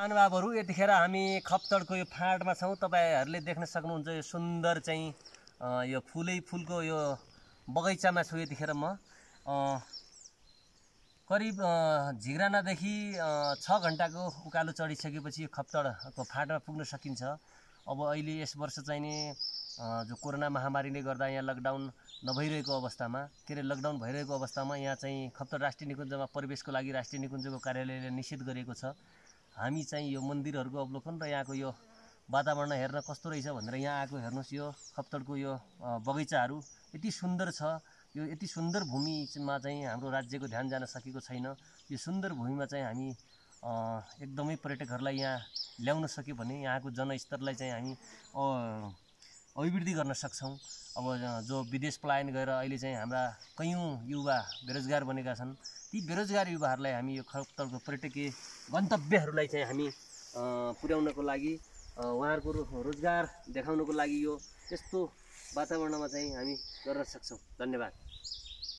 महानुभावहरू यतिखेर हामी खप्तडको यो फाँडमा छौँ तपाईँहरूले देख्न सक्नुहुन्छ यो सुन्दर चाहिँ यो फुलै फुलको यो बगैँचामा छु यतिखेर म करिब झिग्रानादेखि छ घन्टाको उकालो चढिसकेपछि यो खप्तडको फाँडमा पुग्न सकिन्छ अब अहिले यस वर्ष चाहिँ नि जो कोरोना महामारीले गर्दा यहाँ लकडाउन नभइरहेको अवस्थामा के अरे लकडाउन भइरहेको अवस्थामा यहाँ चाहिँ खप्तड राष्ट्रिय निकुञ्जमा प्रवेशको लागि राष्ट्रिय निकुञ्जको कार्यालयले निषेध गरेको छ हामी चाहिँ यो मन्दिरहरूको अवलोकन र यहाँको यो वातावरण हेर्न कस्तो रहेछ भनेर यहाँ आएको हेर्नुहोस् यो खप्तडको यो बगैँचाहरू यति सुन्दर छ यो यति सुन्दर भूमिमा चाहिँ हाम्रो राज्यको ध्यान जान सकेको छैन यो सुन्दर भूमिमा चाहिँ हामी एकदमै पर्यटकहरूलाई यहाँ ल्याउन सक्यो भने यहाँको जनस्तरलाई चाहिँ हामी अभिवृद्धि गर्न सक्छौँ अब जो विदेश पलायन गएर अहिले चाहिँ हाम्रा कैयौँ युवा बेरोजगार बनेका छन् ती बेरोजगार युवाहरूलाई हामी यो खरबतलको पर्यटकीय गन्तव्यहरूलाई चाहिँ हामी पुर्याउनको लागि उहाँहरूको रोजगार देखाउनको लागि यो त्यस्तो वातावरणमा चाहिँ हामी गर्न सक्छौँ धन्यवाद